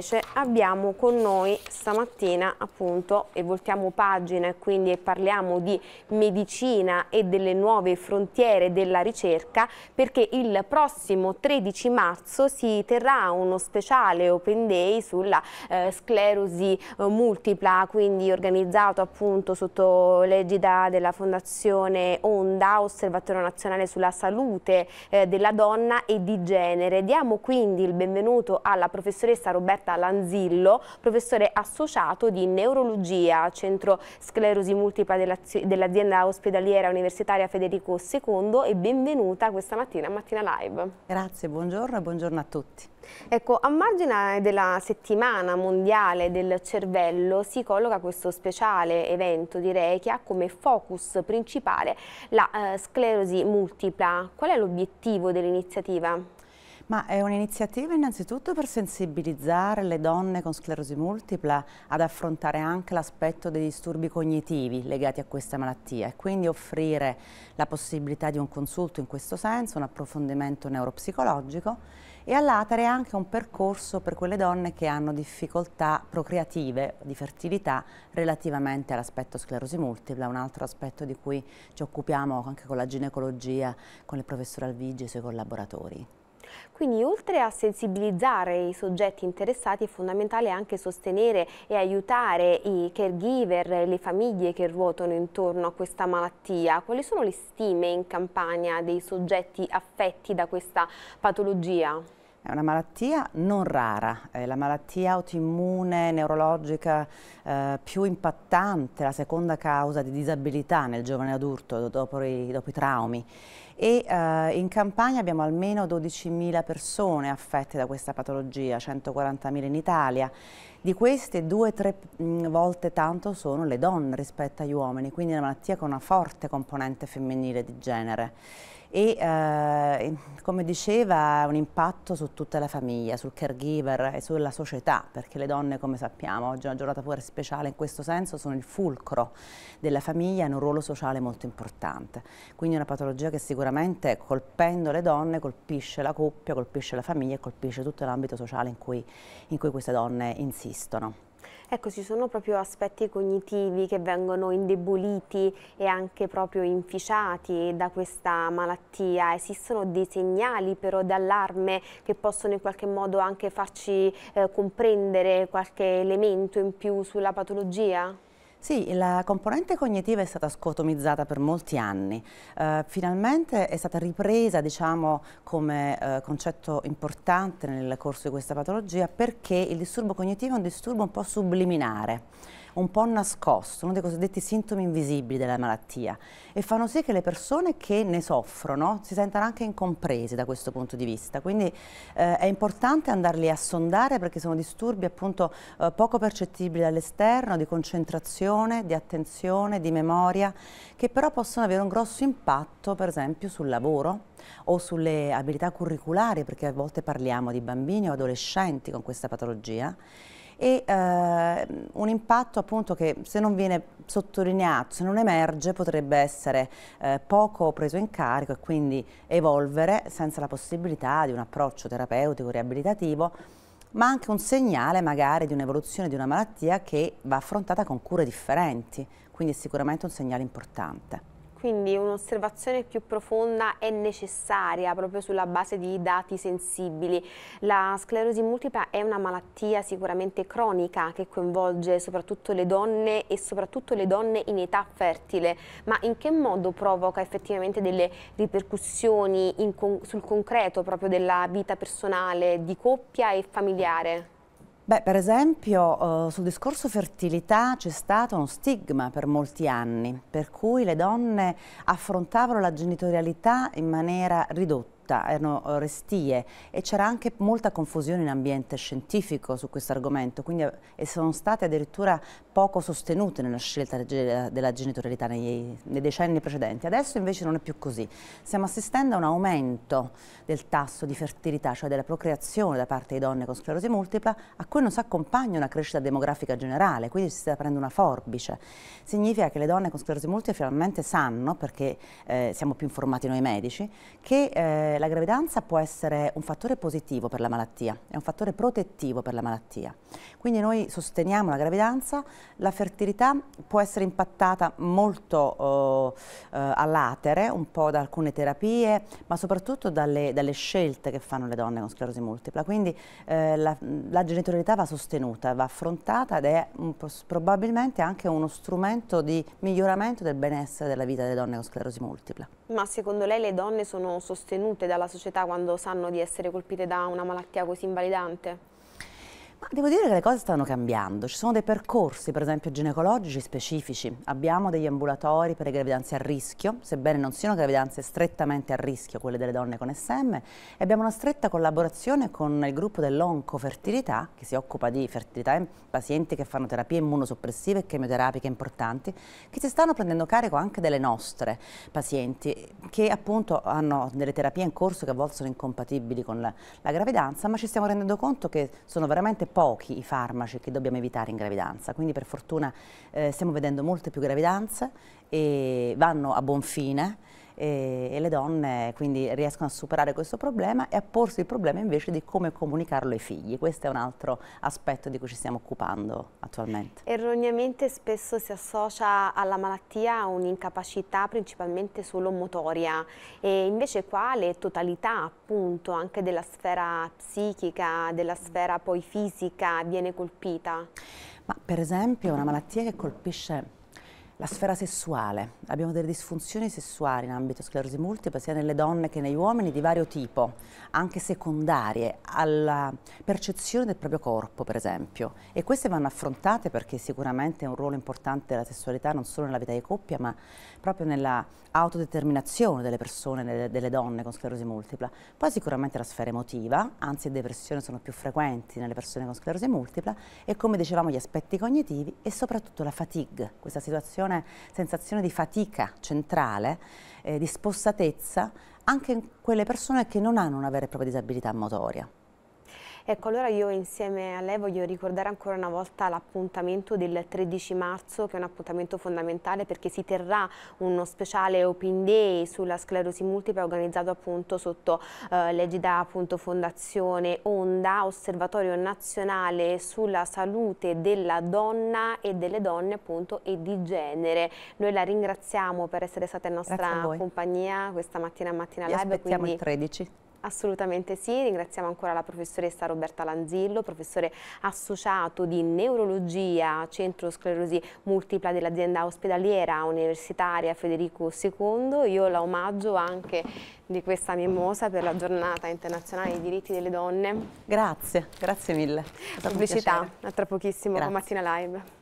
invece abbiamo con noi stamattina appunto e voltiamo pagina e quindi parliamo di medicina e delle nuove frontiere della ricerca perché il prossimo 13 marzo si terrà uno speciale Open Day sulla eh, sclerosi eh, multipla quindi organizzato appunto sotto l'egida della Fondazione Onda Osservatorio Nazionale sulla Salute eh, della Donna e di Genere. Diamo quindi il benvenuto alla professoressa Roberta Margherita Lanzillo, professore associato di neurologia, centro sclerosi multipla dell'azienda ospedaliera universitaria Federico II e benvenuta questa mattina a Mattina Live. Grazie, buongiorno e buongiorno a tutti. Ecco, a margine della settimana mondiale del cervello si colloca questo speciale evento direi che ha come focus principale la eh, sclerosi multipla. Qual è l'obiettivo dell'iniziativa? Ma è un'iniziativa innanzitutto per sensibilizzare le donne con sclerosi multipla ad affrontare anche l'aspetto dei disturbi cognitivi legati a questa malattia e quindi offrire la possibilità di un consulto in questo senso, un approfondimento neuropsicologico e all'Atare anche un percorso per quelle donne che hanno difficoltà procreative di fertilità relativamente all'aspetto sclerosi multipla, un altro aspetto di cui ci occupiamo anche con la ginecologia, con il professor Alvigi e i suoi collaboratori. Quindi oltre a sensibilizzare i soggetti interessati è fondamentale anche sostenere e aiutare i caregiver, le famiglie che ruotano intorno a questa malattia. Quali sono le stime in campagna dei soggetti affetti da questa patologia? È una malattia non rara, è la malattia autoimmune neurologica eh, più impattante, la seconda causa di disabilità nel giovane adulto dopo i, dopo i traumi e eh, in Campania abbiamo almeno 12.000 persone affette da questa patologia, 140.000 in Italia. Di queste due o tre mm, volte tanto sono le donne rispetto agli uomini, quindi una malattia con una forte componente femminile di genere e eh, come diceva ha un impatto su tutta la famiglia, sul caregiver e sulla società, perché le donne come sappiamo oggi è una giornata pure speciale in questo senso, sono il fulcro della famiglia e hanno un ruolo sociale molto importante, quindi è una patologia che sicuramente sicuramente colpendo le donne colpisce la coppia, colpisce la famiglia e colpisce tutto l'ambito sociale in cui, in cui queste donne insistono. Ecco, ci sono proprio aspetti cognitivi che vengono indeboliti e anche proprio inficiati da questa malattia. Esistono dei segnali però d'allarme che possono in qualche modo anche farci eh, comprendere qualche elemento in più sulla patologia? Sì, la componente cognitiva è stata scotomizzata per molti anni, eh, finalmente è stata ripresa diciamo, come eh, concetto importante nel corso di questa patologia perché il disturbo cognitivo è un disturbo un po' subliminare un po' nascosto, uno dei cosiddetti sintomi invisibili della malattia e fanno sì che le persone che ne soffrono si sentano anche incomprese da questo punto di vista. Quindi eh, è importante andarli a sondare perché sono disturbi appunto eh, poco percettibili dall'esterno, di concentrazione, di attenzione, di memoria, che però possono avere un grosso impatto per esempio sul lavoro o sulle abilità curriculari, perché a volte parliamo di bambini o adolescenti con questa patologia e eh, un impatto appunto che se non viene sottolineato, se non emerge potrebbe essere eh, poco preso in carico e quindi evolvere senza la possibilità di un approccio terapeutico, riabilitativo ma anche un segnale magari di un'evoluzione di una malattia che va affrontata con cure differenti, quindi è sicuramente un segnale importante. Quindi un'osservazione più profonda è necessaria proprio sulla base di dati sensibili. La sclerosi multipla è una malattia sicuramente cronica che coinvolge soprattutto le donne e soprattutto le donne in età fertile, ma in che modo provoca effettivamente delle ripercussioni con sul concreto proprio della vita personale, di coppia e familiare? Beh, per esempio eh, sul discorso fertilità c'è stato uno stigma per molti anni, per cui le donne affrontavano la genitorialità in maniera ridotta frutta, erano eh, restie e c'era anche molta confusione in ambiente scientifico su questo argomento quindi, eh, e sono state addirittura poco sostenute nella scelta della genitorialità nei, nei decenni precedenti. Adesso invece non è più così. Stiamo assistendo a un aumento del tasso di fertilità, cioè della procreazione da parte di donne con sclerosi multipla, a cui non si accompagna una crescita demografica generale, quindi si sta aprendo una forbice. Significa che le donne con sclerosi multipla finalmente sanno, perché eh, siamo più informati noi medici, che eh, la gravidanza può essere un fattore positivo per la malattia, è un fattore protettivo per la malattia. Quindi noi sosteniamo la gravidanza, la fertilità può essere impattata molto eh, eh, all'atere, un po' da alcune terapie, ma soprattutto dalle, dalle, scelte che fanno le donne con sclerosi multipla. Quindi eh, la, la genitorialità va sostenuta, va affrontata ed è un, probabilmente anche uno strumento di miglioramento del benessere della vita delle donne con sclerosi multipla. Ma secondo lei le donne sono sostenute dalla società quando sanno di essere colpite da una malattia così invalidante? Ma devo dire che le cose stanno cambiando, ci sono dei percorsi per esempio ginecologici specifici, abbiamo degli ambulatori per le gravidanze a rischio, sebbene non siano gravidanze strettamente a rischio quelle delle donne con SM, e abbiamo una stretta collaborazione con il gruppo dell'oncofertilità che si occupa di fertilità in pazienti che fanno terapie immunosoppressive e chemioterapiche importanti, che si stanno prendendo carico anche delle nostre pazienti che appunto hanno delle terapie in corso che a volte sono incompatibili con la, la gravidanza, ma ci stiamo rendendo conto che sono veramente pochi i farmaci che dobbiamo evitare in gravidanza, quindi per fortuna eh, stiamo vedendo molte più gravidanze e vanno a buon fine e, e le donne quindi riescono a superare questo problema e a porsi il problema invece di come comunicarlo ai figli. Questo è un altro aspetto di cui ci stiamo occupando attualmente. Erroneamente spesso si associa alla malattia un'incapacità principalmente solo motoria e invece qua le totalità appunto anche della sfera psichica, della sfera poi fisica viene colpita. Ma per esempio una malattia che colpisce la sfera sessuale. Abbiamo delle disfunzioni sessuali in ambito sclerosi multipla, sia nelle donne che negli uomini, di vario tipo, anche secondarie, alla percezione del proprio corpo, per esempio. E queste vanno affrontate perché sicuramente è un ruolo importante la sessualità non solo nella vita di coppia, ma proprio nella autodeterminazione delle persone, delle donne con sclerosi multipla. Poi sicuramente la sfera emotiva, anzi depressione sono più frequenti nelle persone con sclerosi multipla e come dicevamo gli aspetti cognitivi e soprattutto la fatigue, questa situazione sensazione, sensazione di fatica centrale, eh, di spossatezza, anche in quelle persone che non hanno una vera e propria disabilità motoria. Ecco, allora io insieme a lei voglio ricordare ancora una volta l'appuntamento del 13 marzo, che è un appuntamento fondamentale perché si terrà uno speciale Open Day sulla sclerosi multipla organizzato appunto sotto eh, l'egida Fondazione Onda, Osservatorio Nazionale sulla salute della donna e delle donne appunto e di genere. Noi la ringraziamo per essere stata in nostra compagnia questa mattina a Mattina Vi Live. Aspettiamo quindi... il 13. Assolutamente sì, ringraziamo ancora la professoressa Roberta Lanzillo, professore associato di neurologia, centro sclerosi multipla dell'azienda ospedaliera universitaria Federico II. Io la omaggio anche di questa mimosa per la giornata internazionale dei diritti delle donne. Grazie, grazie mille. Pubblicità, a tra pochissimo con Mattina Live.